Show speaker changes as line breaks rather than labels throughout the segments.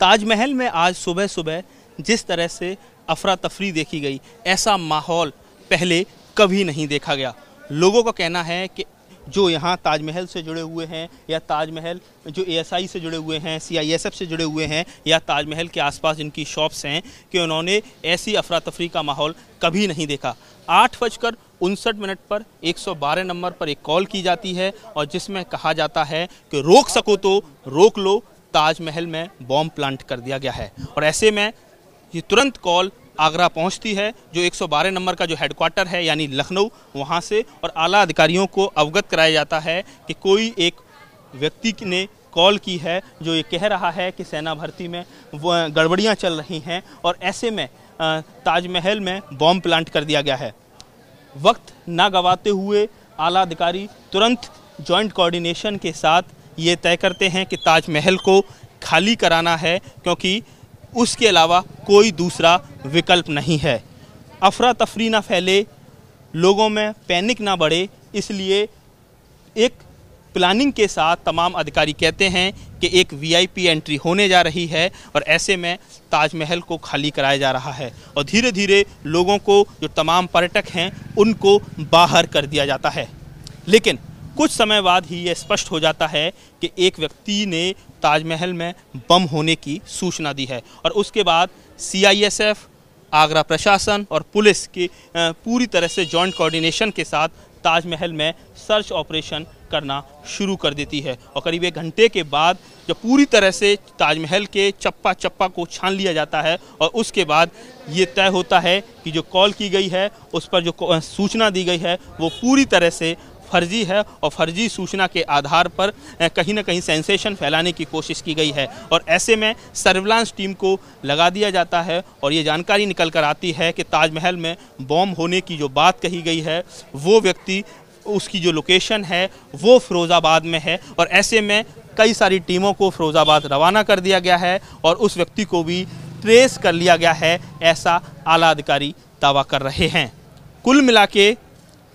ताजमहल में आज सुबह सुबह जिस तरह से अफरा तफरी देखी गई ऐसा माहौल पहले कभी नहीं देखा गया लोगों का कहना है कि जो यहाँ ताजमहल से जुड़े हुए हैं या ताजमहल जो एएसआई से जुड़े हुए हैं सीआईएसएफ से जुड़े हुए हैं या ताजमहल के आसपास जिनकी शॉप्स हैं कि उन्होंने ऐसी अफरा तफरी का माहौल कभी नहीं देखा आठ बजकर उनसठ मिनट पर 112 नंबर पर एक कॉल की जाती है और जिसमें कहा जाता है कि रोक सको तो रोक लो ताजमहल में बॉम्ब प्लांट कर दिया गया है और ऐसे में ये तुरंत कॉल आगरा पहुंचती है जो 112 नंबर का जो हेडक्वार्टर है यानी लखनऊ वहां से और आला अधिकारियों को अवगत कराया जाता है कि कोई एक व्यक्ति ने कॉल की है जो ये कह रहा है कि सेना भर्ती में गड़बड़ियाँ चल रही हैं और ऐसे में ताजमहल में बॉम्ब प्लांट कर दिया गया है वक्त ना गवाते हुए आला अधिकारी तुरंत जॉइंट कोऑर्डिनेशन के साथ ये तय करते हैं कि ताजमहल को खाली कराना है क्योंकि उसके अलावा कोई दूसरा विकल्प नहीं है अफरा तफरी ना फैले लोगों में पैनिक ना बढ़े इसलिए एक प्लानिंग के साथ तमाम अधिकारी कहते हैं कि एक वीआईपी एंट्री होने जा रही है और ऐसे में ताजमहल को खाली कराया जा रहा है और धीरे धीरे लोगों को जो तमाम पर्यटक हैं उनको बाहर कर दिया जाता है लेकिन कुछ समय बाद ही यह स्पष्ट हो जाता है कि एक व्यक्ति ने ताजमहल में बम होने की सूचना दी है और उसके बाद सीआईएसएफ आगरा प्रशासन और पुलिस के पूरी तरह से जॉइंट कोऑर्डिनेशन के साथ ताजमहल में सर्च ऑपरेशन करना शुरू कर देती है और करीब एक घंटे के बाद जब पूरी तरह से ताजमहल के चप्पा चप्पा को छान लिया जाता है और उसके बाद ये तय होता है कि जो कॉल की गई है उस पर जो सूचना दी गई है वो पूरी तरह से फर्जी है और फर्जी सूचना के आधार पर कहीं ना कहीं सेंसेशन फैलाने की कोशिश की गई है और ऐसे में सर्विलांस टीम को लगा दिया जाता है और ये जानकारी निकल कर आती है कि ताजमहल में बॉम्ब होने की जो बात कही गई है वो व्यक्ति उसकी जो लोकेशन है वो फिरोज़ाबाद में है और ऐसे में कई सारी टीमों को फिरोज़ाबाद रवाना कर दिया गया है और उस व्यक्ति को भी ट्रेस कर लिया गया है ऐसा आला अधिकारी दावा कर रहे हैं कुल मिला के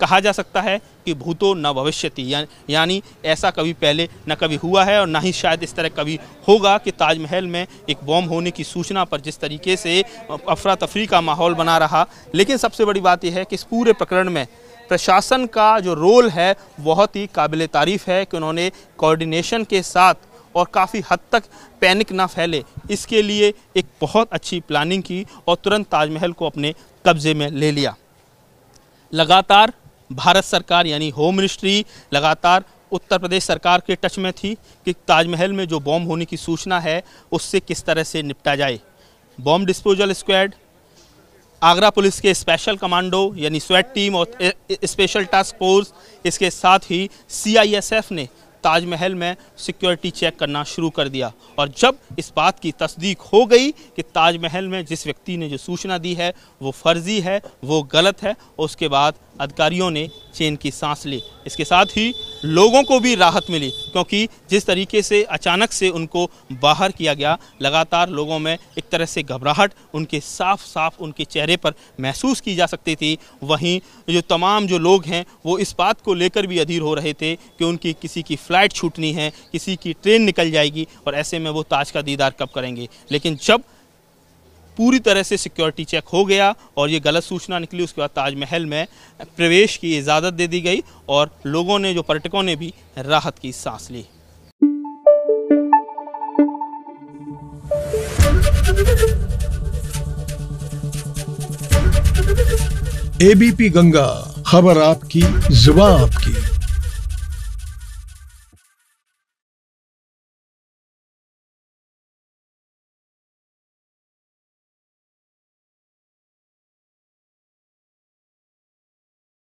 कहा जा सकता है कि भूतो न भविष्यति या, यानी ऐसा कभी पहले न कभी हुआ है और ना ही शायद इस तरह कभी होगा कि ताजमहल में एक बॉम्ब होने की सूचना पर जिस तरीके से अफरा तफरी का माहौल बना रहा लेकिन सबसे बड़ी बात यह है कि इस पूरे प्रकरण में प्रशासन का जो रोल है बहुत ही काबिल तारीफ़ है कि उन्होंने कोऑर्डिनेशन के साथ और काफ़ी हद तक पैनिक ना फैले इसके लिए एक बहुत अच्छी प्लानिंग की और तुरंत ताजमहल को अपने कब्ज़े में ले लिया लगातार भारत सरकार यानी होम मिनिस्ट्री लगातार उत्तर प्रदेश सरकार के टच में थी कि ताजमहल में जो बॉम्ब होने की सूचना है उससे किस तरह से निपटा जाए bomb disposal squad Agra police के स्पेशल कमांडो यानी स्वेट टीम और स्पेशल टास्क फोर्स इसके साथ ही सीआईएसएफ ने ताजमहल में सिक्योरिटी चेक करना शुरू कर दिया और जब इस बात की तस्दीक हो गई कि ताजमहल में जिस व्यक्ति ने जो सूचना दी है वो फर्जी है वो गलत है उसके बाद अधिकारियों ने चेन की सांस ली इसके साथ ही लोगों को भी राहत मिली क्योंकि जिस तरीके से अचानक से उनको बाहर किया गया लगातार लोगों में एक तरह से घबराहट उनके साफ साफ उनके चेहरे पर महसूस की जा सकती थी वहीं जो तमाम जो लोग हैं वो इस बात को लेकर भी अधीर हो रहे थे कि उनकी किसी की फ़्लाइट छूटनी है किसी की ट्रेन निकल जाएगी और ऐसे में वो ताज का दीदार कब करेंगे लेकिन जब पूरी तरह से सिक्योरिटी चेक हो गया और ये गलत सूचना निकली उसके बाद ताजमहल में प्रवेश की इजाज़त दे दी गई और लोगों ने जो पर्यटकों ने भी राहत की सांस ली एबीपी गंगा खबर आपकी जुबा आपकी